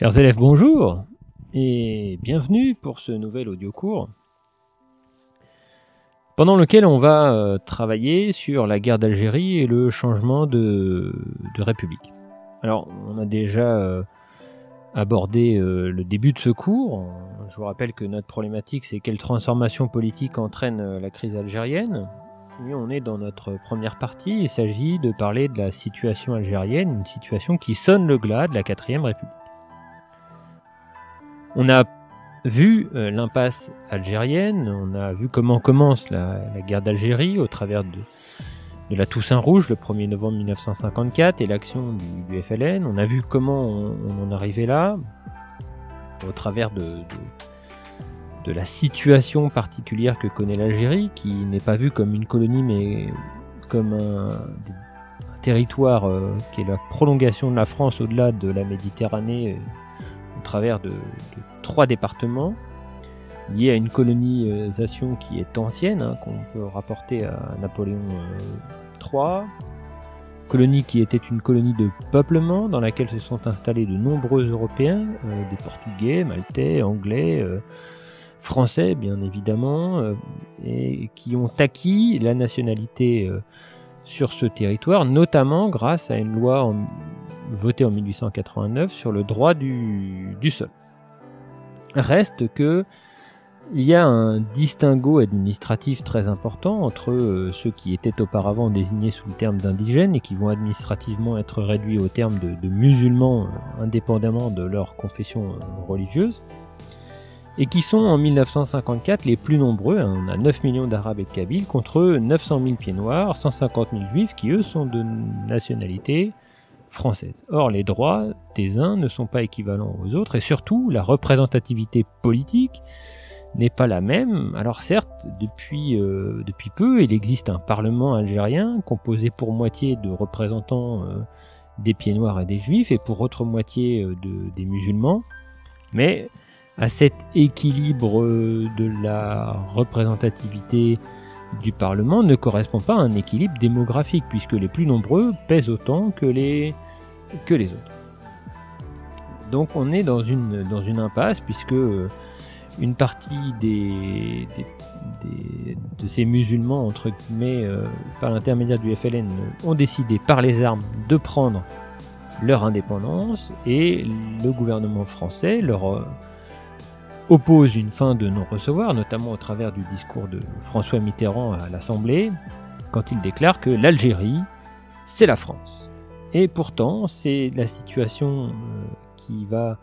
Chers élèves, bonjour et bienvenue pour ce nouvel audio cours pendant lequel on va euh, travailler sur la guerre d'Algérie et le changement de, république. Alors, on a déjà euh, abordé euh, le début de ce cours. Je vous rappelle que notre problématique, c'est quelle transformation politique entraîne la crise algérienne. Nous, on est dans notre première partie. Il s'agit de parler de la situation algérienne, une situation qui sonne le glas de la 4ème République. On a vu euh, l'impasse algérienne, on a vu comment commence la, guerre d'Algérie au travers de, la Toussaint Rouge le 1er novembre 1954 et l'action du, FLN. On a vu comment on, en arrivait là, au travers de, la situation particulière que connaît l'Algérie, qui n'est pas vue comme une colonie mais comme un, territoire euh, qui est la prolongation de la France au-delà de la Méditerranée. Euh, travers de, trois départements liés à une colonisation qui est ancienne, hein, qu'on peut rapporter à Napoléon euh, III, colonie qui était une colonie de peuplement dans laquelle se sont installés de nombreux Européens, euh, des Portugais, Maltais, Anglais, euh, Français bien évidemment, et qui ont acquis la nationalité sur ce territoire, notamment grâce à une loi en voté en 1889 sur le droit du, du sol. Reste que il y a un distinguo administratif très important entre euh, ceux qui étaient auparavant désignés sous le terme d'indigènes et qui vont administrativement être réduits au terme de, musulmans euh, indépendamment de leur confession euh, religieuse et qui sont en 1954 les plus nombreux, hein, on a 9 millions d'Arabes et de Kabyles contre 900 000 Pieds Noirs, 150 000 Juifs qui eux sont de nationalité Or, les droits des uns ne sont pas équivalents aux autres, et surtout, la représentativité politique n'est pas la même. Alors certes, depuis, euh, depuis peu, il existe un parlement algérien composé pour moitié de représentants euh, des pieds noirs et des juifs, et pour autre moitié euh, de, des musulmans, mais à cet équilibre de la représentativité du Parlement ne correspond pas à un équilibre démographique, puisque les plus nombreux pèsent autant que les, que les autres. Donc on est dans une, dans une impasse, puisque euh, une partie des, de ces musulmans, entre guillemets, euh, par l'intermédiaire du FLN, euh, ont décidé par les armes de prendre leur indépendance, et le gouvernement français leur oppose une fin de non-recevoir, notamment au travers du discours de François Mitterrand à l'Assemblée, quand il déclare que l'Algérie, c'est la France. Et pourtant, c'est la situation euh, qui va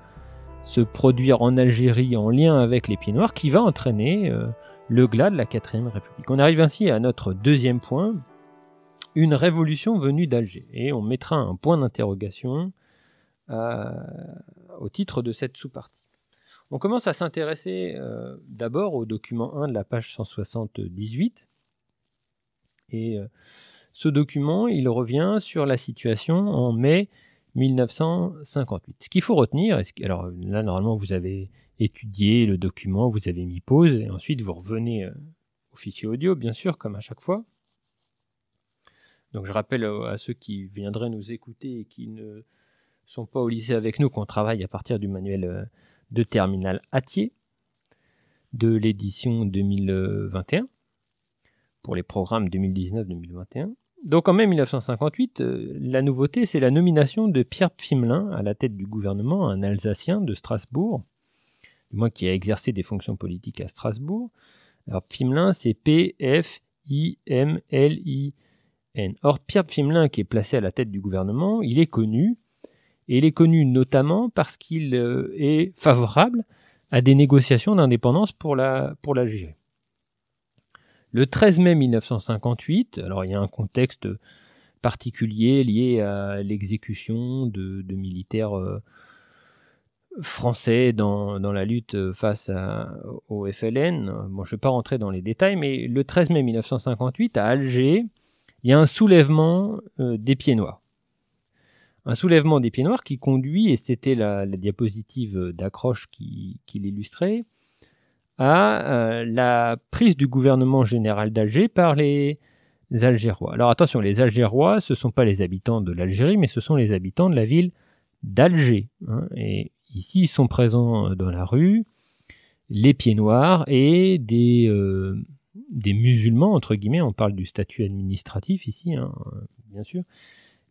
se produire en Algérie en lien avec les Pieds Noirs qui va entraîner euh, le glas de la 4ème République. On arrive ainsi à notre deuxième point, une révolution venue d'Alger. Et on mettra un point d'interrogation euh, au titre de cette sous-partie. On commence à s'intéresser euh, d'abord au document 1 de la page 178. Et euh, ce document, il revient sur la situation en mai 1958. Ce qu'il faut retenir, est alors là normalement vous avez étudié le document, vous avez mis pause, et ensuite vous revenez euh, au fichier audio, bien sûr, comme à chaque fois. Donc je rappelle à ceux qui viendraient nous écouter et qui ne sont pas au lycée avec nous qu'on travaille à partir du manuel de Terminal attier de l'édition 2021 pour les programmes 2019-2021. Donc en mai 1958, euh, la nouveauté, c'est la nomination de Pierre Pfimelin à la tête du gouvernement, un Alsacien de Strasbourg, du moins qui a exercé des fonctions politiques à Strasbourg. Alors Pfimelin, c'est P-F-I-M-L-I-N. Or Pierre Pfimelin, qui est placé à la tête du gouvernement, il est connu et il est connu notamment parce qu'il euh, est favorable à des négociations d'indépendance pour la pour Le 13 mai 1958, alors il y a un contexte particulier lié à l'exécution de, militaires euh, français dans, la lutte face au FLN. Bon, je ne vais pas rentrer dans les détails, mais le 13 mai 1958, à Alger, il y a un soulèvement euh, des pieds noirs un soulèvement des pieds noirs qui conduit, et c'était la, diapositive d'accroche qui, l'illustrait, à euh, la prise du gouvernement général d'Alger par les Algérois. Alors attention, les Algérois, ce ne sont pas les habitants de l'Algérie, mais ce sont les habitants de la ville d'Alger. Hein. et ici, ils sont présents dans la rue, les pieds noirs et euh, des, musulmans, entre guillemets, on parle du statut administratif ici, hein, bien sûr,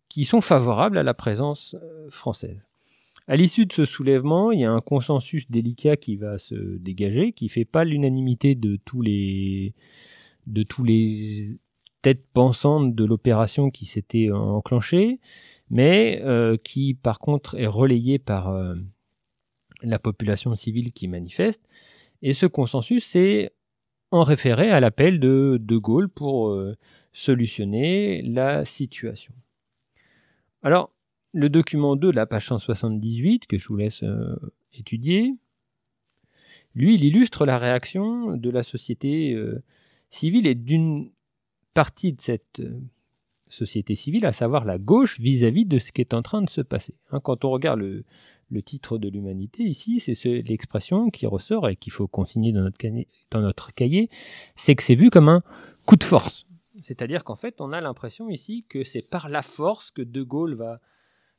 qui sont favorables à la présence euh, française. À l'issue de ce soulèvement, il y a un consensus délicat qui va se dégager, qui ne fait pas l'unanimité de tous les de tous les têtes pensantes de l'opération qui s'était enclenchée, mais euh, qui par contre est relayée par euh, la population civile qui manifeste. Et ce consensus, c'est en référé à l'appel de De Gaulle pour solutionner la situation. Alors, le document 2 la page 178, que je vous laisse euh, étudier, lui, il illustre la réaction de la société euh, civile et d'une partie de cette euh, société civile, à savoir la gauche, vis-à-vis de ce qui est en train de se passer. Hein, quand on regarde le, titre de l'humanité ici, c'est l'expression qui ressort et qu'il faut consigner dans notre cahier, c'est que c'est vu comme un coup de force. C'est-à-dire qu'en fait, on a l'impression ici que c'est par la force que De Gaulle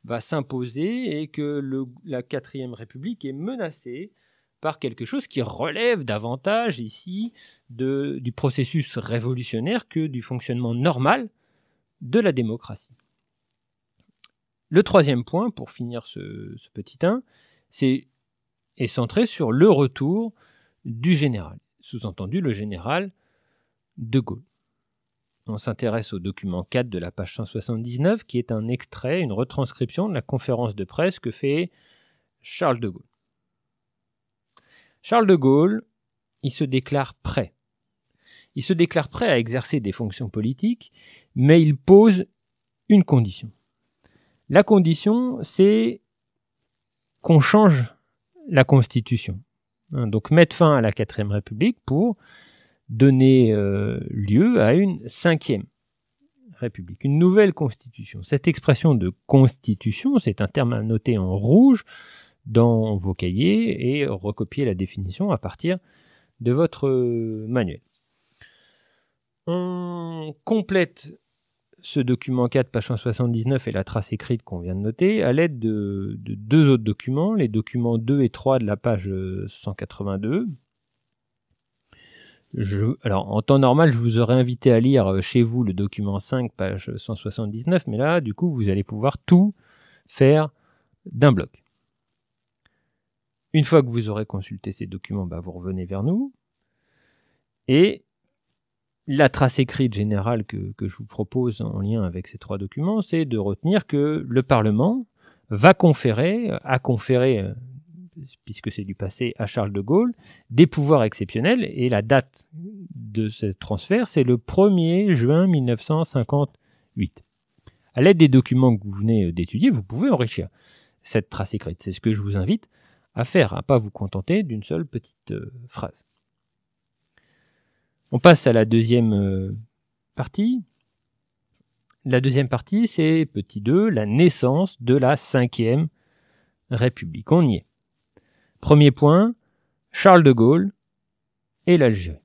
va, s'imposer et que la quatrième République est menacée par quelque chose qui relève davantage ici du processus révolutionnaire que du fonctionnement normal de la démocratie. Le troisième point, pour finir ce, petit 1, c'est, est centré sur le retour du général, sous-entendu le général de Gaulle. On s'intéresse au document 4 de la page 179, qui est un extrait, une retranscription de la conférence de presse que fait Charles de Gaulle. Charles de Gaulle, il se déclare prêt. Il se déclare prêt à exercer des fonctions politiques, mais il pose une condition. La condition, c'est qu'on change la Constitution. Hein, donc mettre fin à la Quatrième République pour donner euh, lieu à une cinquième république, une nouvelle constitution. Cette expression de constitution, c'est un terme à noter en rouge dans vos cahiers et recopier la définition à partir de votre euh, manuel. On complète ce document 4, page 179 et la trace écrite qu'on vient de noter à l'aide de, de, deux autres documents, les documents 2 et 3 de la page 182, euh, alors, en temps normal, je vous aurais invité à lire euh, chez vous le document 5, page 179, mais là, du coup, vous allez pouvoir tout faire d'un bloc. Une fois que vous aurez consulté ces documents, bah, vous revenez vers nous. Et la trace écrite générale que, que je vous propose en lien avec ces trois documents, c'est de retenir que le Parlement va conférer, a conféré euh, puisque c'est du passé, à Charles de Gaulle, des pouvoirs exceptionnels, et la date de ce transfert, c'est le 1er juin 1958. À l'aide des documents que vous venez d'étudier, vous pouvez enrichir cette trace écrite. C'est ce que je vous invite à faire, à ne pas vous contenter d'une seule petite euh, phrase. On passe à la deuxième euh, partie. La deuxième partie, c'est petit 2, la naissance de la cinquième République. On y est. Premier point, Charles de Gaulle et l'Alger.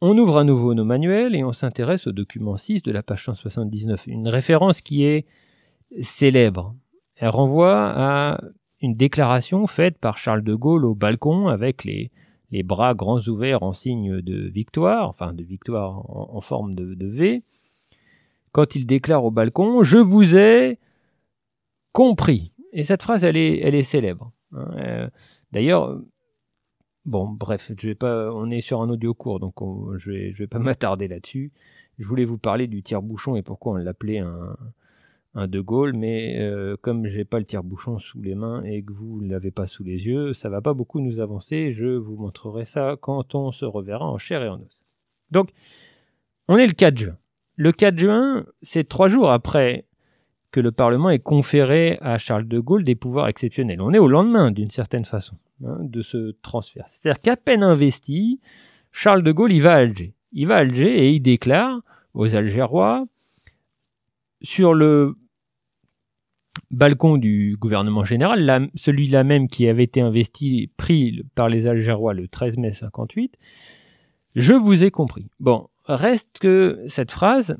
On ouvre à nouveau nos manuels et on s'intéresse au document 6 de la page 179, une référence qui est célèbre. Elle renvoie à une déclaration faite par Charles de Gaulle au balcon avec les, les bras grands ouverts en signe de victoire, enfin de victoire en, forme de, V, quand il déclare au balcon ⁇ Je vous ai compris ⁇ et cette phrase, elle est, elle est célèbre. Hein. Euh, d'ailleurs, bon, bref, je vais pas, on est sur un audio court, donc je, vais, vais pas m'attarder là-dessus. Je voulais vous parler du tire-bouchon et pourquoi on l'appelait un, un De Gaulle, mais euh, comme j'ai pas le tire-bouchon sous les mains et que vous ne l'avez pas sous les yeux, ça va pas beaucoup nous avancer. Je vous montrerai ça quand on se reverra en chair et en os. Donc, on est le 4 juin. Le 4 juin, c'est trois jours après que le Parlement ait conféré à Charles de Gaulle des pouvoirs exceptionnels. On est au lendemain, d'une certaine façon, hein, de ce transfert. C'est-à-dire qu'à peine investi, Charles de Gaulle, il va à Alger. Il va à Alger et il déclare aux Algérois, sur le balcon du gouvernement général, celui-là même qui avait été investi, pris par les Algérois le 13 mai 58, je vous ai compris. Bon, reste que cette phrase,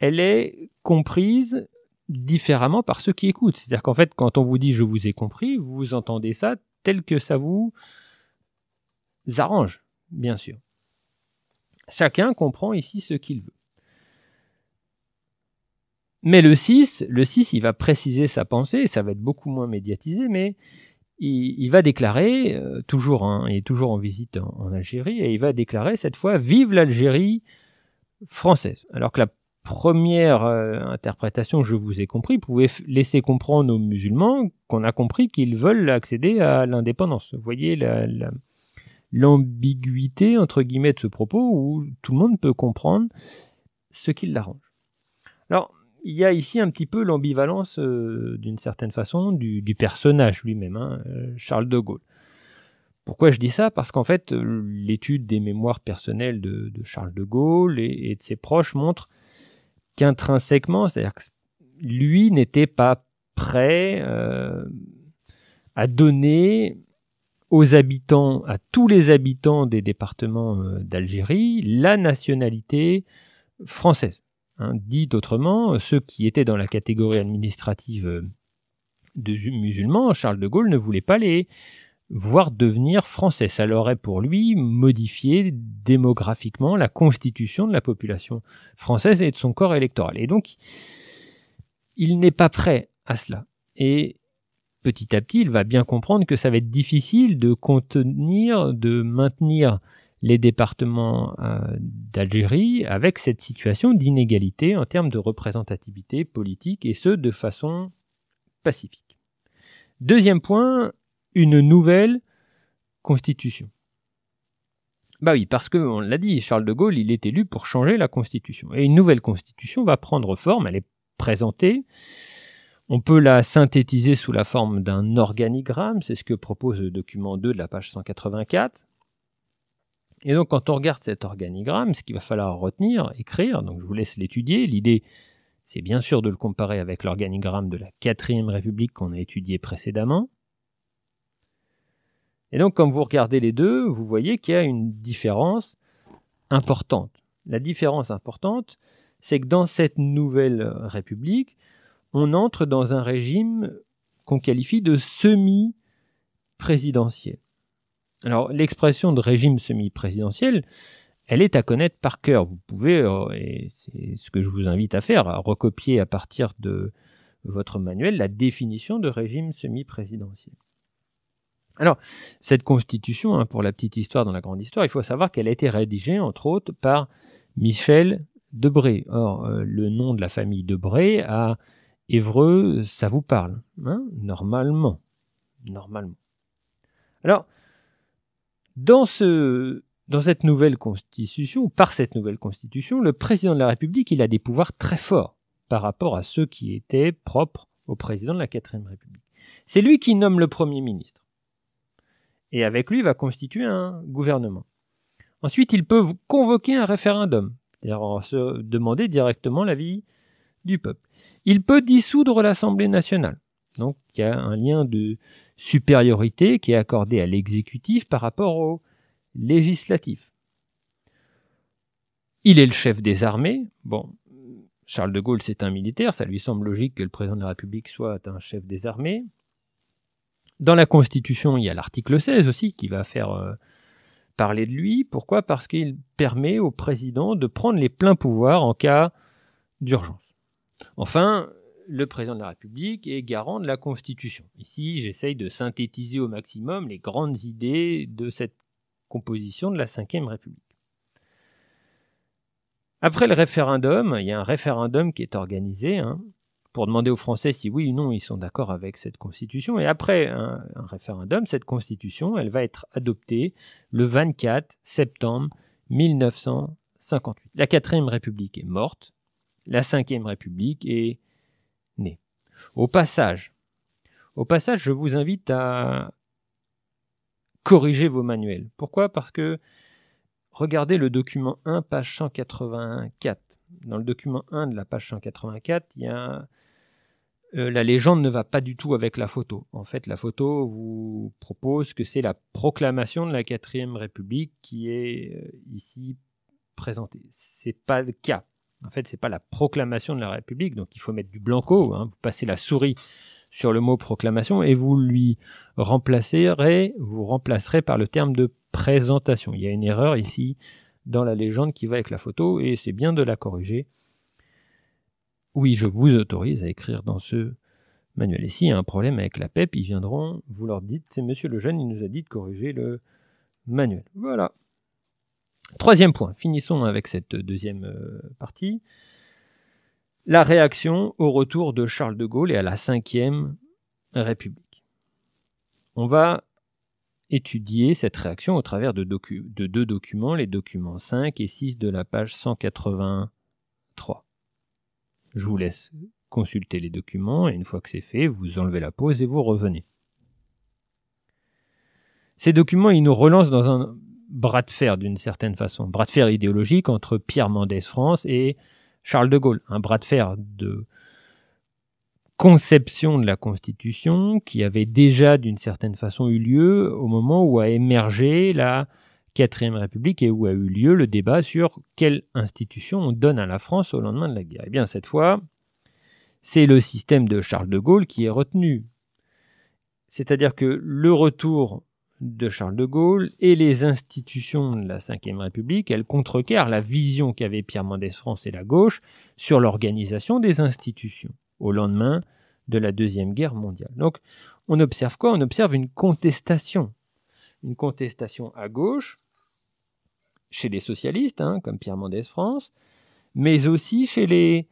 elle est comprise différemment par ceux qui écoutent. C'est-à-dire qu'en fait, quand on vous dit je vous ai compris, vous entendez ça tel que ça vous arrange, bien sûr. Chacun comprend ici ce qu'il veut. Mais le 6, le 6, il va préciser sa pensée, ça va être beaucoup moins médiatisé, mais il, va déclarer, euh, toujours, hein, il est toujours en visite en, en, Algérie, et il va déclarer cette fois Vive l'Algérie française. Alors que la première euh, interprétation, je vous ai compris, pouvait laisser comprendre aux musulmans qu'on a compris qu'ils veulent accéder à l'indépendance. Vous voyez l'ambiguïté, entre guillemets, de ce propos où tout le monde peut comprendre ce qui l'arrange. Alors, il y a ici un petit peu l'ambivalence, euh, d'une certaine façon, du, personnage lui-même, hein, euh, Charles de Gaulle. Pourquoi je dis ça Parce qu'en fait, l'étude des mémoires personnelles de, Charles de Gaulle et, et de ses proches montre intrinsèquement, c'est-à-dire que lui n'était pas prêt euh, à donner aux habitants, à tous les habitants des départements euh, d'Algérie, la nationalité française. Hein, dit autrement, ceux qui étaient dans la catégorie administrative euh, de musulmans, Charles de Gaulle ne voulait pas les voire devenir français. Ça l'aurait pour lui modifié démographiquement la constitution de la population française et de son corps électoral. Et donc, il n'est pas prêt à cela. Et petit à petit, il va bien comprendre que ça va être difficile de contenir, de maintenir les départements euh, d'Algérie avec cette situation d'inégalité en termes de représentativité politique et ce de façon pacifique. Deuxième point, une nouvelle constitution. Bah oui, parce que on l'a dit, Charles de Gaulle, il est élu pour changer la constitution. Et une nouvelle constitution va prendre forme, elle est présentée. On peut la synthétiser sous la forme d'un organigramme, c'est ce que propose le document 2 de la page 184. Et donc quand on regarde cet organigramme, ce qu'il va falloir retenir, écrire, donc je vous laisse l'étudier, l'idée c'est bien sûr de le comparer avec l'organigramme de la 4ème République qu'on a étudié précédemment. Et donc, comme vous regardez les deux, vous voyez qu'il y a une différence importante. La différence importante, c'est que dans cette nouvelle République, on entre dans un régime qu'on qualifie de semi-présidentiel. Alors, l'expression de régime semi-présidentiel, elle est à connaître par cœur. Vous pouvez, euh, et c'est ce que je vous invite à faire, à recopier à partir de votre manuel la définition de régime semi-présidentiel. Alors, cette constitution, hein, pour la petite histoire dans la grande histoire, il faut savoir qu'elle a été rédigée, entre autres, par Michel Debré. Or, euh, le nom de la famille Debré à Évreux, ça vous parle, hein, normalement. Normalement. Alors, dans, ce, dans cette nouvelle constitution, ou par cette nouvelle constitution, le président de la République, il a des pouvoirs très forts par rapport à ceux qui étaient propres au président de la Quatrième République. C'est lui qui nomme le Premier ministre et avec lui va constituer un gouvernement. Ensuite, il peut convoquer un référendum, c'est-à-dire se demander directement l'avis du peuple. Il peut dissoudre l'Assemblée nationale. Donc, il y a un lien de supériorité qui est accordé à l'exécutif par rapport au législatif. Il est le chef des armées. Bon, Charles de Gaulle, c'est un militaire, ça lui semble logique que le président de la République soit un chef des armées. Dans la Constitution, il y a l'article 16 aussi qui va faire euh, parler de lui. Pourquoi Parce qu'il permet au président de prendre les pleins pouvoirs en cas d'urgence. Enfin, le président de la République est garant de la Constitution. Ici, j'essaye de synthétiser au maximum les grandes idées de cette composition de la Ve République. Après le référendum, il y a un référendum qui est organisé, hein, pour demander aux Français si oui ou non ils sont d'accord avec cette constitution. Et après un, référendum, cette constitution, elle va être adoptée le 24 septembre 1958. La quatrième République est morte, la cinquième République est née. Au passage, au passage, je vous invite à corriger vos manuels. Pourquoi Parce que regardez le document 1, page 184 dans le document 1 de la page 184, il y a euh, la légende ne va pas du tout avec la photo. En fait, la photo vous propose que c'est la proclamation de la 4ème République qui est euh, ici présentée. C'est pas le cas. En fait, c'est pas la proclamation de la République, donc il faut mettre du blanco. Hein. Vous passez la souris sur le mot proclamation et vous lui remplacerez, vous remplacerez par le terme de présentation. Il y a une erreur ici dans la légende qui va avec la photo, et c'est bien de la corriger. Oui, je vous autorise à écrire dans ce manuel. Et s'il y a un problème avec la PEP, ils viendront, vous leur dites, c'est monsieur Lejeune, il nous a dit de corriger le manuel. Voilà. Troisième point, finissons avec cette deuxième euh, partie. La réaction au retour de Charles de Gaulle et à la Ve République. On va étudier cette réaction au travers de, deux documents, les documents 5 et 6 de la page 183. Je vous laisse consulter les documents et une fois que c'est fait, vous enlevez la pause et vous revenez. Ces documents, ils nous relancent dans un bras de fer d'une certaine façon, bras de fer idéologique entre Pierre Mendès France et Charles de Gaulle, un bras de fer de, conception de la Constitution qui avait déjà d'une certaine façon eu lieu au moment où a émergé la quatrième République et où a eu lieu le débat sur quelle institution on donne à la France au lendemain de la guerre. Eh bien cette fois, c'est le système de Charles de Gaulle qui est retenu. C'est-à-dire que le retour de Charles de Gaulle et les institutions de la Ve République, elles contrecarrent la vision qu'avait Pierre Mendès France et la gauche sur l'organisation des institutions au lendemain de la Deuxième Guerre mondiale. Donc on observe quoi On observe une contestation. Une contestation à gauche, chez les socialistes, hein, comme Pierre Mendès France, mais aussi chez les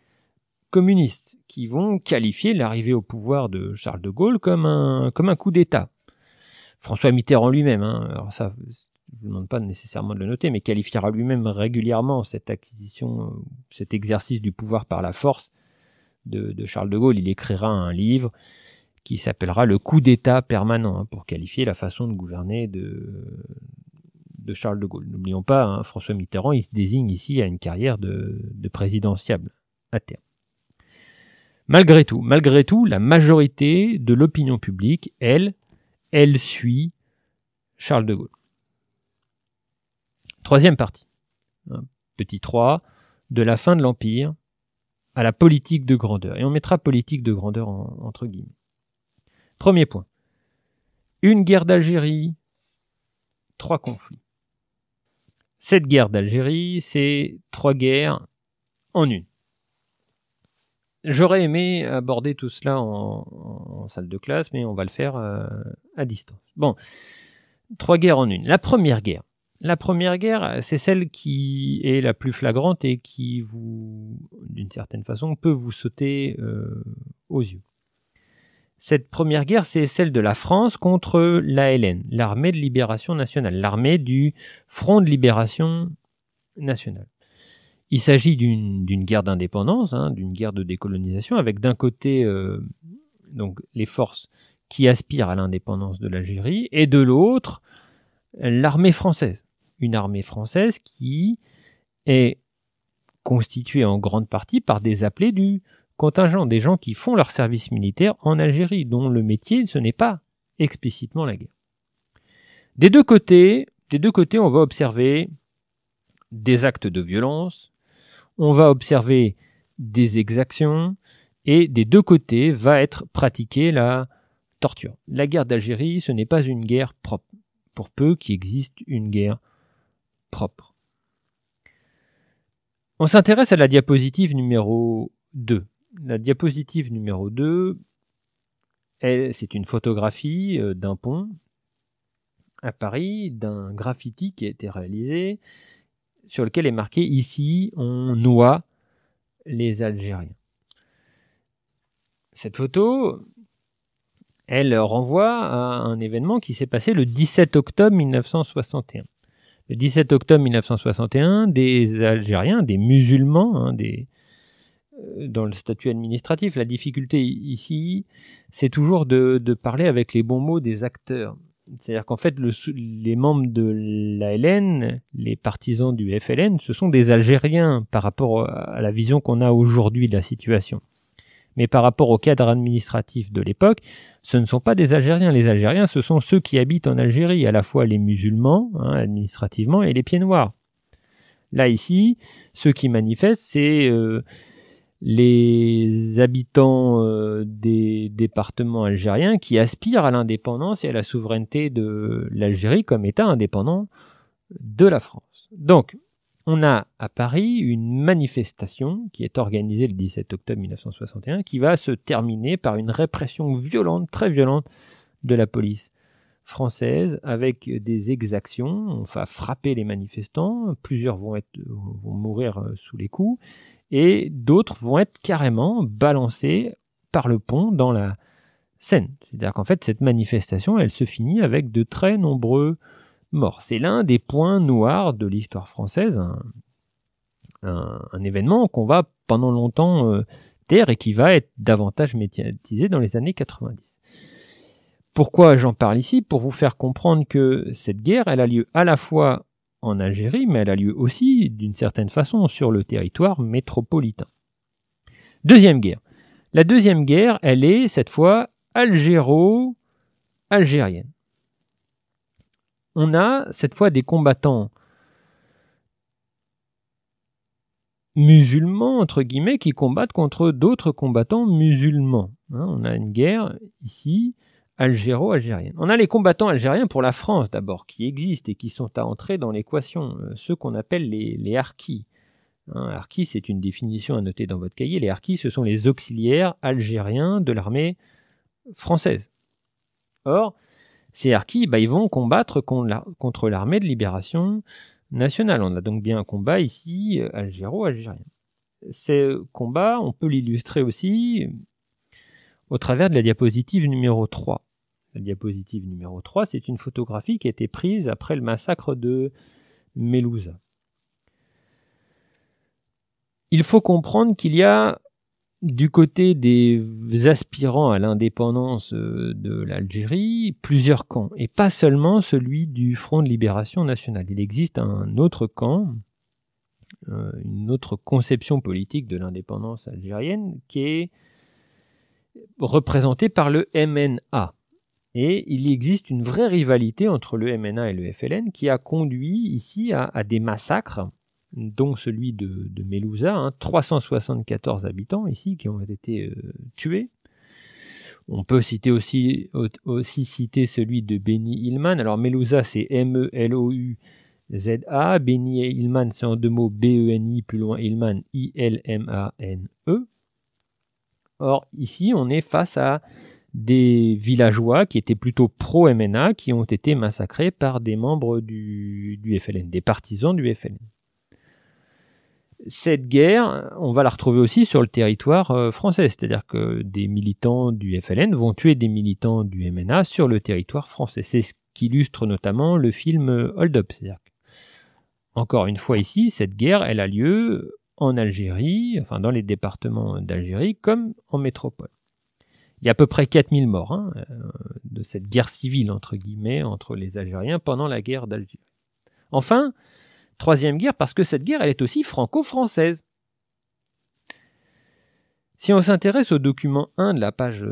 communistes, qui vont qualifier l'arrivée au pouvoir de Charles de Gaulle comme un, comme un coup d'État. François Mitterrand lui-même, hein, alors ça, je ne demande pas nécessairement de le noter, mais qualifiera lui-même régulièrement cette acquisition, euh, cet exercice du pouvoir par la force de, Charles de Gaulle, il écrira un livre qui s'appellera Le coup d'État permanent, hein, pour qualifier la façon de gouverner de, de Charles de Gaulle. N'oublions pas, hein, François Mitterrand, il se désigne ici à une carrière de, de présidentiable à terme. Malgré tout, malgré tout, la majorité de l'opinion publique, elle, elle suit Charles de Gaulle. Troisième partie, hein, petit 3, de la fin de l'Empire à la politique de grandeur. Et on mettra politique de grandeur entre guillemets. Premier point. Une guerre d'Algérie, trois conflits. Cette guerre d'Algérie, c'est trois guerres en une. J'aurais aimé aborder tout cela en, salle de classe, mais on va le faire euh, à distance. Bon, trois guerres en une. La première guerre, la première guerre, c'est celle qui est la plus flagrante et qui vous, d'une certaine façon, peut vous sauter euh, aux yeux. Cette première guerre, c'est celle de la France contre l'ALN, l'armée de libération nationale, l'armée du Front de libération nationale. Il s'agit d'une guerre d'indépendance, hein, d'une guerre de décolonisation, avec d'un côté euh, donc les forces qui aspirent à l'indépendance de l'Algérie et de l'autre l'armée française une armée française qui est constituée en grande partie par des appelés du contingent, des gens qui font leur service militaire en Algérie, dont le métier ce n'est pas explicitement la guerre. Des deux côtés, des deux côtés, on va observer des actes de violence, on va observer des exactions, et des deux côtés va être pratiquée la torture. La guerre d'Algérie, ce n'est pas une guerre propre, pour peu qu'il existe une guerre propre. On s'intéresse à la diapositive numéro 2. La diapositive numéro 2, c'est une photographie euh, d'un pont à Paris, d'un graffiti qui a été réalisé, sur lequel est marqué ici on noie les Algériens. Cette photo, elle renvoie à un événement qui s'est passé le 17 octobre 1961 le 17 octobre 1961, des Algériens, des musulmans, hein, euh, dans le statut administratif. La difficulté ici, c'est toujours de, parler avec les bons mots des acteurs. C'est-à-dire qu'en fait, les membres de l'ALN, les partisans du FLN, ce sont des Algériens par rapport à la vision qu'on a aujourd'hui de la situation mais par rapport au cadre administratif de l'époque, ce ne sont pas des Algériens. Les Algériens, ce sont ceux qui habitent en Algérie, à la fois les musulmans, hein, administrativement, et les pieds noirs. Là, ici, ceux qui manifestent, c'est euh, les habitants euh, des départements algériens qui aspirent à l'indépendance et à la souveraineté de l'Algérie comme État indépendant de la France. Donc, on a à Paris une manifestation qui est organisée le 17 octobre 1961 qui va se terminer par une répression violente, très violente de la police française avec des exactions. On va frapper les manifestants, plusieurs vont, être, mourir euh, sous les coups et d'autres vont être carrément balancés par le pont dans la Seine. C'est-à-dire qu'en fait, cette manifestation, elle se finit avec de très nombreux mort. C'est l'un des points noirs de l'histoire française, un, événement qu'on va pendant longtemps euh, taire et qui va être davantage médiatisé dans les années 90. Pourquoi j'en parle ici Pour vous faire comprendre que cette guerre, elle a lieu à la fois en Algérie, mais elle a lieu aussi, d'une certaine façon, sur le territoire métropolitain. Deuxième guerre. La deuxième guerre, elle est cette fois algéro-algérienne on a cette fois des combattants musulmans, entre guillemets, qui combattent contre d'autres combattants musulmans. Hein. on a une guerre ici algéro-algérienne. On a les combattants algériens pour la France d'abord, qui existent et qui sont à entrer dans l'équation, euh, ceux qu'on appelle les, les harkis. Hein. harkis, c'est une définition à noter dans votre cahier. Les harkis, ce sont les auxiliaires algériens de l'armée française. Or, ces harkis, bah, ils vont combattre contre l'armée de libération nationale. On a donc bien un combat ici euh, algéro-algérien. Ces combats, on peut l'illustrer aussi euh, au travers de la diapositive numéro 3. La diapositive numéro 3, c'est une photographie qui a été prise après le massacre de Melouza. Il faut comprendre qu'il y a du côté des aspirants à l'indépendance euh, de l'Algérie, plusieurs camps, et pas seulement celui du Front de libération nationale. Il existe un autre camp, euh, une autre conception politique de l'indépendance algérienne qui est représentée par le MNA. Et il existe une vraie rivalité entre le MNA et le FLN qui a conduit ici à, à des massacres donc celui de, de 374 hein, habitants ici qui ont été euh, tués. On peut citer aussi, aussi citer celui de Benny Ilman. Alors Melouza, c'est M-E-L-O-U-Z-A. Benny Hillman, c'est en deux mots B-E-N-I, plus loin Ilman I-L-M-A-N-E. Or, ici, on est face à des villageois qui étaient plutôt pro-MNA, qui ont été massacrés par des membres du, du FLN, des partisans du FLN cette guerre, on va la retrouver aussi sur le territoire euh, français, c'est-à-dire que des militants du FLN vont tuer des militants du MNA sur le territoire français. C'est ce qu'illustre notamment le film euh, Hold Up. encore une fois ici, cette guerre, elle a lieu en Algérie, enfin dans les départements d'Algérie, comme en métropole. Il y a à peu près 4000 morts hein, euh, de cette guerre civile, entre guillemets, entre les Algériens pendant la guerre d'Algérie. Enfin, Troisième guerre parce que cette guerre, elle est aussi franco-française. Si on s'intéresse au document 1 de la page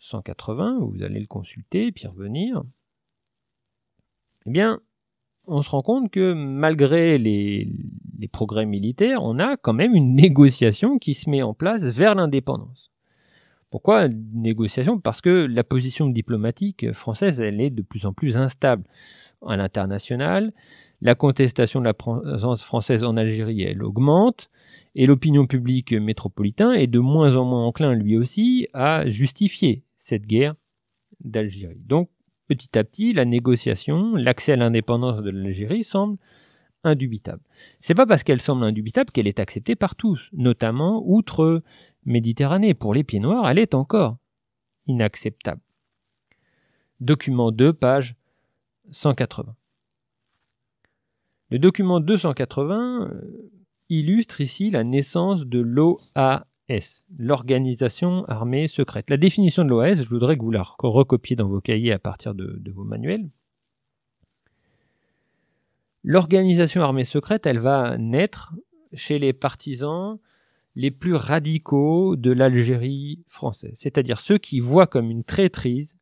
180, euh, vous allez le consulter puis revenir, eh bien, on se rend compte que malgré les, les, progrès militaires, on a quand même une négociation qui se met en place vers l'indépendance. Pourquoi une négociation Parce que la position diplomatique française, elle est de plus en plus instable à l'international la contestation de la présence française en Algérie, elle augmente, et l'opinion publique métropolitaine est de moins en moins enclin, lui aussi, à justifier cette guerre d'Algérie. Donc, petit à petit, la négociation, l'accès à l'indépendance de l'Algérie semble indubitable. C'est pas parce qu'elle semble indubitable qu'elle est acceptée par tous, notamment outre Méditerranée. Pour les pieds noirs, elle est encore inacceptable. Document 2, page 180. Le document 280 euh, illustre ici la naissance de l'OAS, l'Organisation Armée Secrète. La définition de l'OAS, je voudrais que vous la recopiez dans vos cahiers à partir de, de vos manuels. L'Organisation Armée Secrète, elle va naître chez les partisans les plus radicaux de l'Algérie française, c'est-à-dire ceux qui voient comme une traîtrise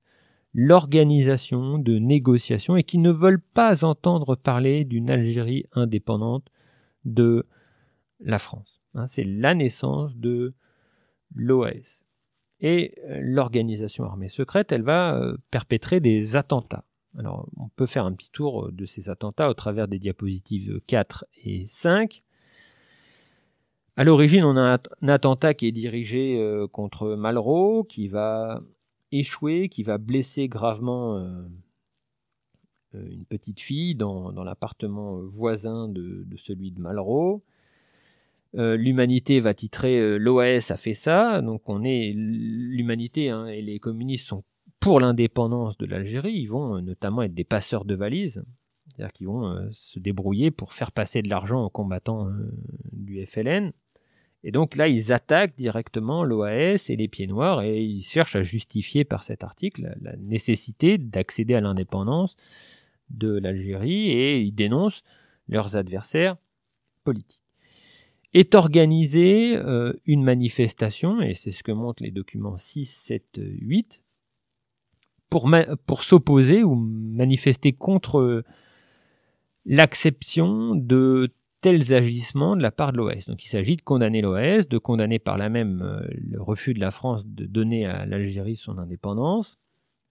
l'organisation de négociations et qui ne veulent pas entendre parler d'une Algérie indépendante de la France. Hein, c'est la naissance de l'OAS. Et euh, l'organisation armée secrète, elle va euh, perpétrer des attentats. Alors, on peut faire un petit tour euh, de ces attentats au travers des diapositives 4 et 5. À l'origine, on a un attentat qui est dirigé contre Malraux, qui va qui va blesser gravement euh, euh, une petite fille dans, l'appartement euh, voisin de, celui de Malraux. l'humanité va titrer l'OAS a fait ça, donc on est l'humanité hein, et les communistes sont pour l'indépendance de l'Algérie, ils vont notamment être des passeurs de valises, c'est-à-dire qu'ils vont se débrouiller pour faire passer de l'argent aux combattants du FLN. Et donc là, ils attaquent directement l'OAS et les pieds noirs et ils cherchent à justifier par cet article la nécessité d'accéder à l'indépendance de l'Algérie et ils dénoncent leurs adversaires politiques. Est organisée euh, une manifestation, et c'est ce que montrent les documents 6, 7, 8, pour, pour s'opposer ou manifester contre euh, l'acception de tels agissements de la part de l'OS. Donc il s'agit de condamner l'OS, de condamner par la même euh, le refus de la France de donner à l'Algérie son indépendance.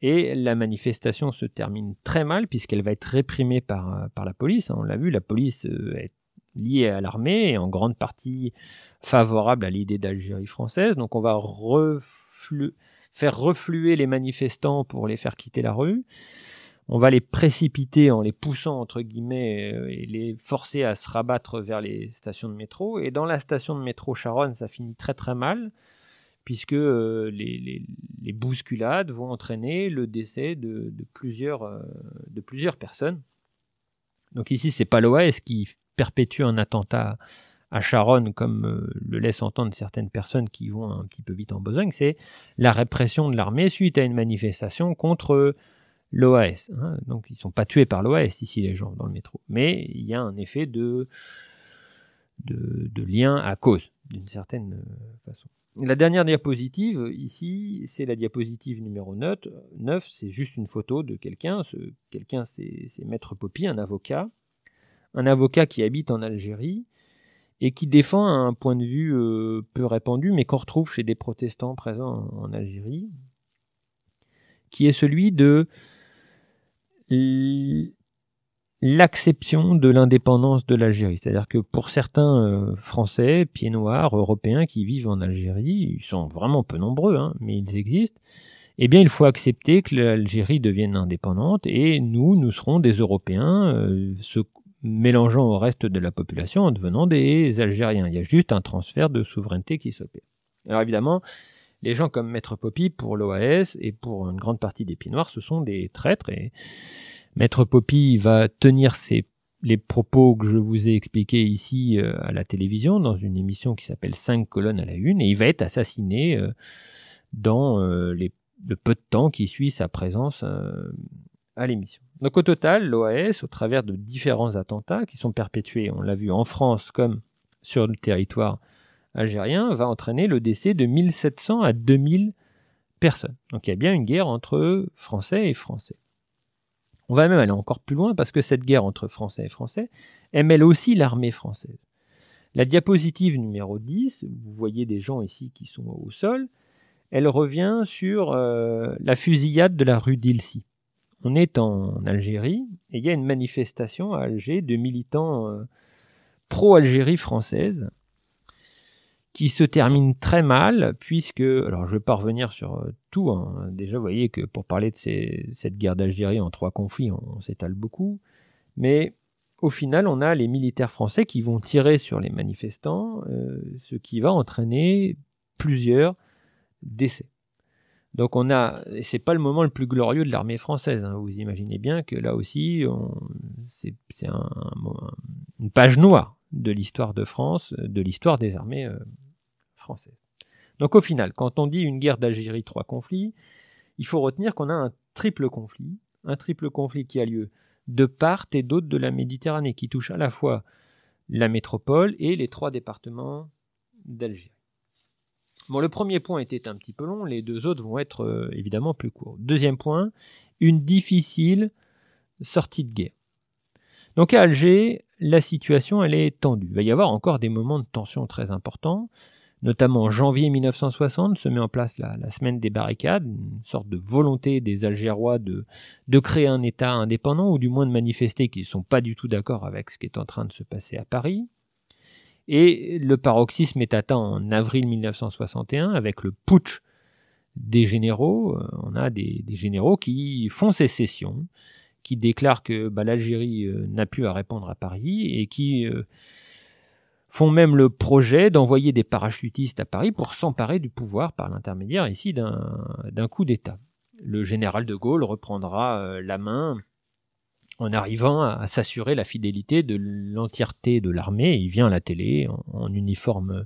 Et la manifestation se termine très mal puisqu'elle va être réprimée par, euh, par la police. Hein. On l'a vu, la police euh, est liée à l'armée et en grande partie favorable à l'idée d'Algérie française. Donc on va faire refluer les manifestants pour les faire quitter la rue on va les précipiter en les poussant entre guillemets euh, et les forcer à se rabattre vers les stations de métro. Et dans la station de métro Charonne, ça finit très très mal puisque euh, les, bousculades vont entraîner le décès de, plusieurs, euh, de plusieurs personnes. Donc ici, c'est pas l'OAS qui perpétue un attentat à Charonne, comme le laissent entendre certaines personnes qui vont un petit peu vite en besogne, c'est la répression de l'armée suite à une manifestation contre l'OAS. Hein. Donc ils ne sont pas tués par l'OAS ici les gens dans le métro. Mais il y a un effet de, de, lien à cause, d'une certaine euh, façon. La dernière diapositive, ici, c'est la diapositive numéro 9. c'est juste une photo de quelqu'un. Ce, quelqu'un, c'est, Maître Poppy, un avocat. Un avocat qui habite en Algérie et qui défend un point de vue euh, peu répandu, mais qu'on retrouve chez des protestants présents en Algérie, qui est celui de l'acception de l'indépendance de l'Algérie. C'est-à-dire que pour certains euh, Français, pieds noirs, Européens qui vivent en Algérie, ils sont vraiment peu nombreux, hein, mais ils existent, eh bien il faut accepter que l'Algérie devienne indépendante et nous, nous serons des Européens euh, se mélangeant au reste de la population en devenant des Algériens. Il y a juste un transfert de souveraineté qui s'opère. Alors évidemment, les gens comme Maître Poppy pour l'OAS et pour une grande partie des Pieds Noirs, ce sont des traîtres. Et Maître Poppy va tenir les propos que je vous ai expliqués ici euh, à la télévision dans une émission qui s'appelle 5 colonnes à la une et il va être assassiné euh, dans euh, le peu de temps qui suit sa présence à l'émission. Donc au total, l'OAS, au travers de différents attentats qui sont perpétués, on l'a vu en France comme sur le territoire algérien va entraîner le décès de 1700 à 2000 personnes. Donc il y a bien une guerre entre Français et Français. On va même aller encore plus loin parce que cette guerre entre Français et Français, elle mêle aussi l'armée française. La diapositive numéro 10, vous voyez des gens ici qui sont au sol, elle revient sur euh, la fusillade de la rue d'Ilsi. On est en Algérie et il y a une manifestation à Alger de militants euh, pro-Algérie française qui se termine très mal, puisque, alors je ne vais pas revenir sur euh, tout, hein. déjà vous voyez que pour parler de cette guerre d'Algérie en trois conflits, on, s'étale beaucoup, mais au final on a les militaires français qui vont tirer sur les manifestants, euh, ce qui va entraîner plusieurs décès. Donc on a, c'est pas le moment le plus glorieux de l'armée française. Hein. Vous imaginez bien que là aussi, c'est une page noire de l'histoire de France, euh, de l'histoire des armées euh, françaises. Donc au final, quand on dit une guerre d'Algérie, trois conflits, il faut retenir qu'on a un triple conflit, un triple conflit qui a lieu de part et d'autre de la Méditerranée, qui touche à la fois la métropole et les trois départements d'Algérie. Bon, le premier point était un petit peu long, les deux autres vont être euh, évidemment plus courts. Deuxième point, une difficile sortie de guerre. Donc à Alger, la situation elle est tendue. Il va y avoir encore des moments de tension très importants. Notamment en janvier 1960 se met en place la, semaine des barricades, une sorte de volonté des Algérois de, créer un État indépendant, ou du moins de manifester qu'ils ne sont pas du tout d'accord avec ce qui est en train de se passer à Paris. Et le paroxysme est atteint en avril 1961 avec le putsch des généraux. Euh, on a des, des généraux qui font sécession, qui déclarent que bah, l'Algérie euh, n'a plus à répondre à Paris et qui euh, font même le projet d'envoyer des parachutistes à Paris pour s'emparer du pouvoir par l'intermédiaire ici d'un coup d'État. Le général de Gaulle reprendra euh, la main en arrivant à, s'assurer la fidélité de l'entièreté de l'armée. Il vient à la télé en, uniforme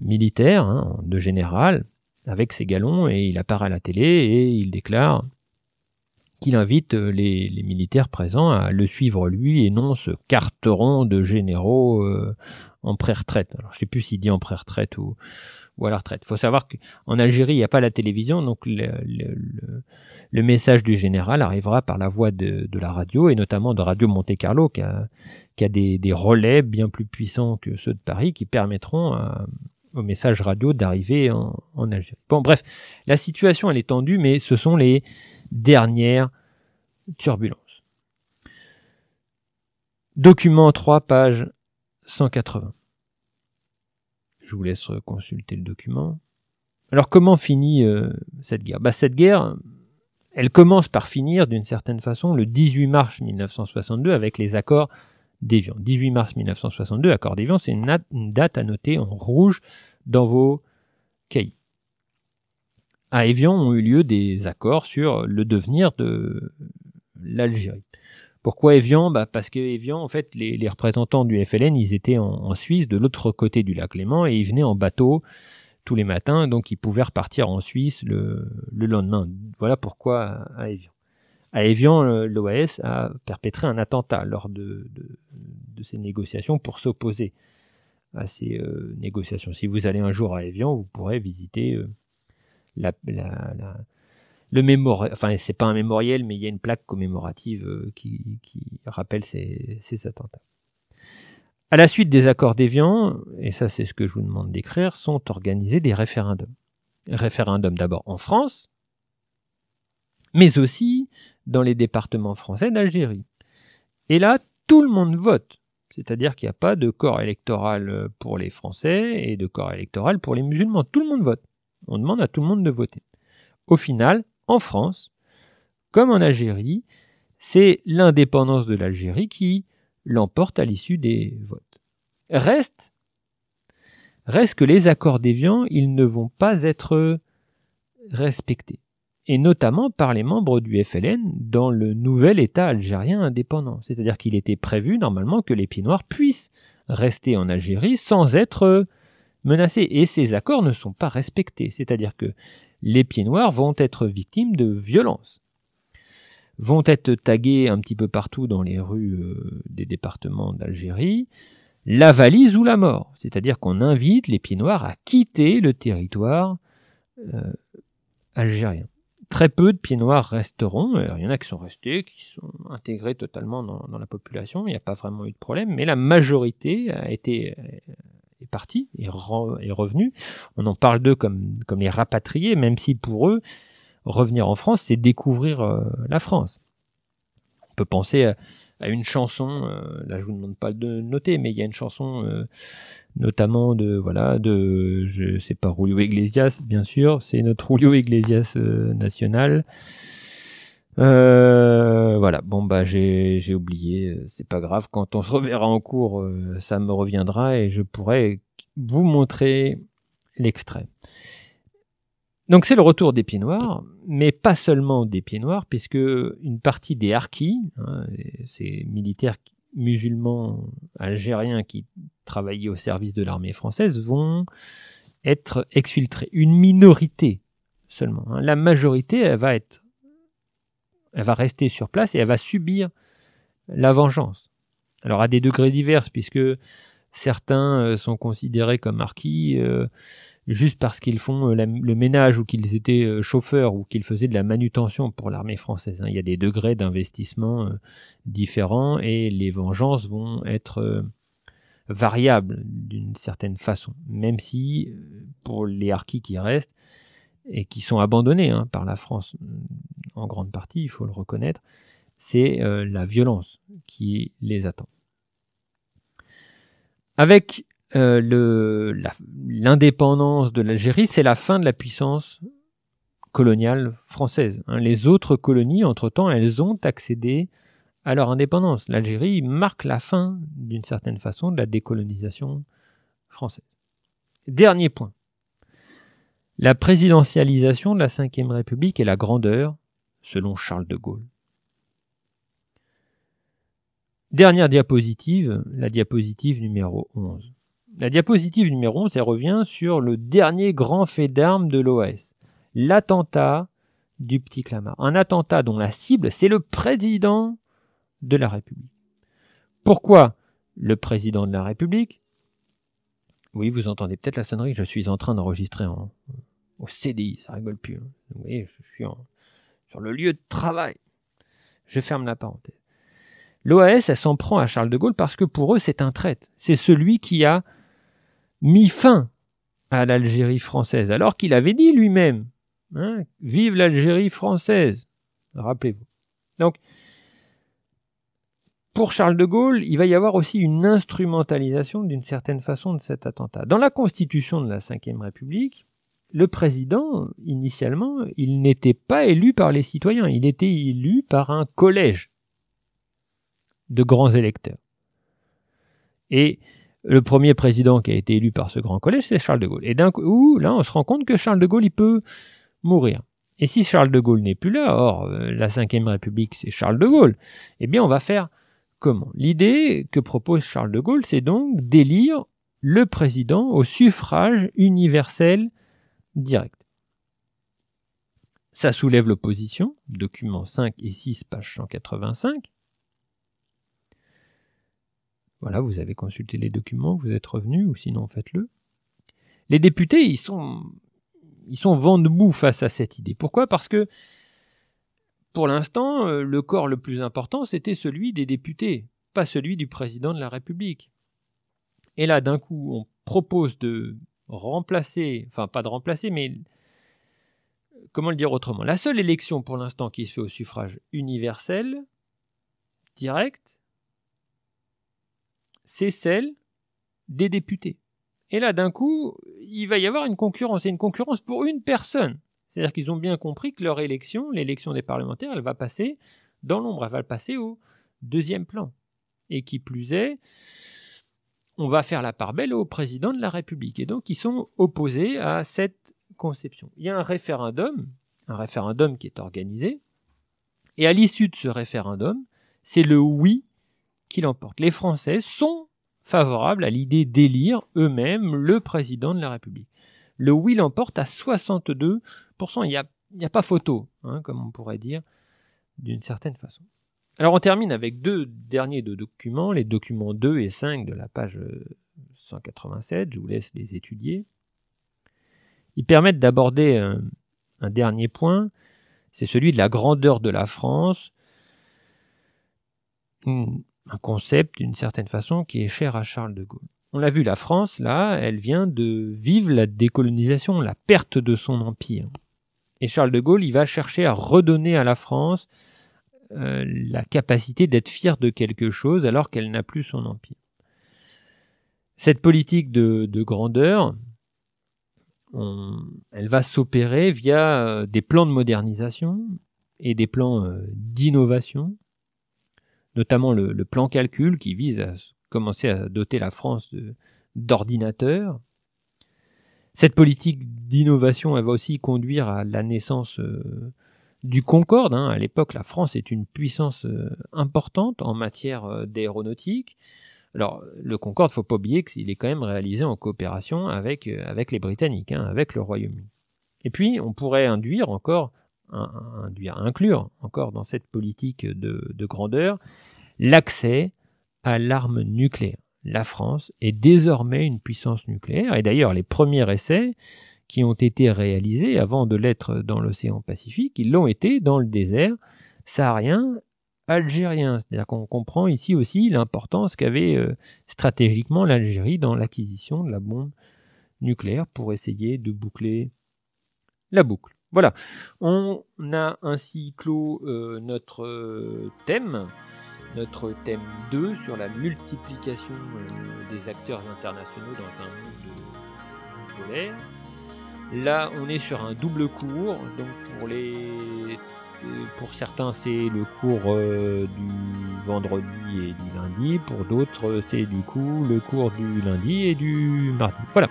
militaire hein, de général avec ses galons et il apparaît à la télé et il déclare qu'il invite euh, les, militaires présents à le suivre lui et non ce carteron de généraux euh, en pré-retraite. Alors je sais plus s'il dit en pré-retraite ou, ou à la retraite. Il faut savoir qu'en Algérie, il n'y a pas la télévision, donc le, message du général arrivera par la voie de, la radio et notamment de Radio Monte Carlo qui a, des, relais bien plus puissants que ceux de Paris qui permettront euh, au message radio d'arriver en, en Algérie. Bon bref, la situation elle est tendue, mais ce sont les dernière turbulence. Document 3, page 180. Je vous laisse consulter le document. Alors comment finit euh, cette guerre bah, Cette guerre, elle commence par finir d'une certaine façon le 18 mars 1962 avec les accords d'Évian. 18 mars 1962, accord d'Evian, c'est une date à noter en rouge dans vos cahiers à Evian ont eu lieu des accords sur le devenir de l'Algérie. Pourquoi Evian bah Parce que Evian, en fait, les, représentants du FLN, ils étaient en, Suisse, de l'autre côté du lac Léman, et ils venaient en bateau tous les matins, donc ils pouvaient repartir en Suisse le, lendemain. Voilà pourquoi à Evian. À Evian, euh, l'OAS a perpétré un attentat lors de, ces négociations pour s'opposer à ces euh, négociations. Si vous allez un jour à Evian, vous pourrez visiter euh, le mémorial, enfin c'est pas un mémorial, mais il y a une plaque commémorative euh, qui, rappelle ces, attentats. À la suite des accords d'Évian, et ça c'est ce que je vous demande d'écrire, sont organisés des référendums. Référendums d'abord en France, mais aussi dans les départements français d'Algérie. Et là, tout le monde vote. C'est-à-dire qu'il n'y a pas de corps électoral pour les Français et de corps électoral pour les musulmans. Tout le monde vote. On demande à tout le monde de voter. Au final, en France, comme en Algérie, c'est l'indépendance de l'Algérie qui l'emporte à l'issue des votes. Reste, reste que les accords déviants, ils ne vont pas être respectés, et notamment par les membres du FLN dans le nouvel État algérien indépendant. C'est-à-dire qu'il était prévu normalement que les Pieds Noirs puissent rester en Algérie sans être menacés. Et ces accords ne sont pas respectés, c'est-à-dire que les pieds noirs vont être victimes de violences, vont être tagués un petit peu partout dans les rues euh, des départements d'Algérie, la valise ou la mort, c'est-à-dire qu'on invite les pieds noirs à quitter le territoire euh, algérien très peu de pieds noirs resteront. Euh, il y en a qui sont restés, qui sont intégrés totalement dans la population. Il n'y a pas vraiment eu de problème, mais la majorité a été est parti, est, est revenu. On en parle d'eux comme, comme les rapatriés, même si pour eux, revenir en France, c'est découvrir euh, la France. On peut penser à, une chanson, euh, là je vous demande pas de noter, mais il y a une chanson euh, notamment de, voilà, de, je sais pas, Julio Iglesias, bien sûr, c'est notre roulio Iglesias national. Euh, voilà, bon bah j'ai, j'ai oublié, c'est pas grave, quand on se reverra en cours, euh, ça me reviendra et je pourrai vous montrer l'extrait. Donc c'est le retour des pieds noirs, mais pas seulement des pieds noirs, puisque une partie des harkis, hein, ces militaires musulmans algériens qui travaillaient au service de l'armée française, vont être exfiltrés. Une minorité seulement. Hein. La majorité, elle va être elle va rester sur place et elle va subir la vengeance. Alors à des degrés divers, puisque certains euh, sont considérés comme marquis euh, juste parce qu'ils font euh, le ménage ou qu'ils étaient chauffeurs ou qu'ils faisaient de la manutention pour l'armée française. Hein. Il y a des degrés d'investissement différents et les vengeances vont être variables d'une certaine façon, même si pour les harkis qui restent, et qui sont abandonnés hein, par la France en grande partie, il faut le reconnaître, c'est euh, la violence qui les attend. Avec euh, l'indépendance de l'Algérie, c'est la fin de la puissance coloniale française. Hein. Les autres colonies, entre-temps, elles ont accédé à leur indépendance. L'Algérie marque la fin, d'une certaine façon, de la décolonisation française. Dernier point. La présidentialisation de la Ve République est la grandeur, selon Charles de Gaulle. Dernière diapositive, la diapositive numéro 11. La diapositive numéro 11, elle revient sur le dernier grand fait d'armes de l'OS, l'attentat du Petit Clamart. Un attentat dont la cible, c'est le président de la République. Pourquoi le président de la République Oui, vous entendez peut-être la sonnerie, je suis en train d'enregistrer en, au CDI, ça rigole plus. Hein. Vous voyez, je suis sur le lieu de travail. Je ferme la parenthèse. L'OAS, elle s'en prend à Charles de Gaulle parce que pour eux, c'est un traître. C'est celui qui a mis fin à l'Algérie française, alors qu'il avait dit lui-même hein, Vive l'Algérie française Rappelez-vous. Donc, pour Charles de Gaulle, il va y avoir aussi une instrumentalisation d'une certaine façon de cet attentat. Dans la constitution de la Ve République, le président, initialement, il n'était pas élu par les citoyens, il était élu par un collège de grands électeurs. Et le premier président qui a été élu par ce grand collège, c'est Charles de Gaulle. Et d'un coup, là, on se rend compte que Charles de Gaulle, il peut mourir. Et si Charles de Gaulle n'est plus là, or euh, la Ve République, c'est Charles de Gaulle, eh bien on va faire comment L'idée que propose Charles de Gaulle, c'est donc d'élire le président au suffrage universel direct. Ça soulève l'opposition, documents 5 et 6, page 185. Voilà, vous avez consulté les documents, vous êtes revenu, ou sinon faites-le. Les députés, ils sont, ils sont vent debout face à cette idée. Pourquoi Parce que, pour l'instant, euh, le corps le plus important, c'était celui des députés, pas celui du président de la République. Et là, d'un coup, on propose de remplacer, enfin pas de remplacer, mais comment le dire autrement La seule élection pour l'instant qui se fait au suffrage universel, direct, c'est celle des députés. Et là, d'un coup, il va y avoir une concurrence, et une concurrence pour une personne. C'est-à-dire qu'ils ont bien compris que leur élection, l'élection des parlementaires, elle va passer dans l'ombre, elle va passer au deuxième plan. Et qui plus est, on va faire la part belle au président de la République. Et donc, ils sont opposés à cette conception. Il y a un référendum, un référendum qui est organisé, et à l'issue de ce référendum, c'est le oui qui l'emporte. Les Français sont favorables à l'idée d'élire eux-mêmes le président de la République. Le oui l'emporte à 62%. Il n'y a, a, pas photo, hein, comme on pourrait dire d'une certaine façon. Alors on termine avec deux derniers documents, les documents 2 et 5 de la page 187, euh, je vous laisse les étudier. Ils permettent d'aborder un, un, dernier point, c'est celui de la grandeur de la France, un concept d'une certaine façon qui est cher à Charles de Gaulle. On l'a vu, la France, là, elle vient de vivre la décolonisation, la perte de son empire. Et Charles de Gaulle, il va chercher à redonner à la France euh, la capacité d'être fière de quelque chose alors qu'elle n'a plus son empire. Cette politique de, grandeur, elle va s'opérer via euh, des plans de modernisation et des plans euh, d'innovation, notamment le, plan calcul qui vise à commencer à doter la France d'ordinateurs. Cette politique d'innovation, elle va aussi conduire à la naissance du Concorde. Hein. À l'époque, la France est une puissance euh, importante en matière euh, d'aéronautique. Alors, le Concorde, faut pas oublier qu'il est quand même réalisé en coopération avec, euh, avec les Britanniques, hein, avec le Royaume-Uni. Et puis, on pourrait induire encore, induire, inclure encore dans cette politique de, de grandeur, l'accès à l'arme nucléaire. La France est désormais une puissance nucléaire, et d'ailleurs, les premiers essais qui ont été réalisés avant de l'être dans l'océan Pacifique, ils l'ont été dans le désert saharien algérien. C'est-à-dire qu'on comprend ici aussi l'importance qu'avait euh, stratégiquement l'Algérie dans l'acquisition de la bombe nucléaire pour essayer de boucler la boucle. Voilà, on a ainsi clos euh, notre euh, thème, notre thème 2 sur la multiplication des acteurs internationaux dans un monde polaire. Là, on est sur un double cours. Donc pour les euh, pour certains, c'est le cours euh, du vendredi et du lundi. Pour d'autres, c'est du coup le cours du lundi et du mardi. Voilà.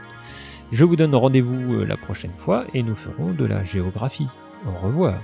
Je vous donne rendez-vous euh, la prochaine fois et nous ferons de la géographie. Au revoir.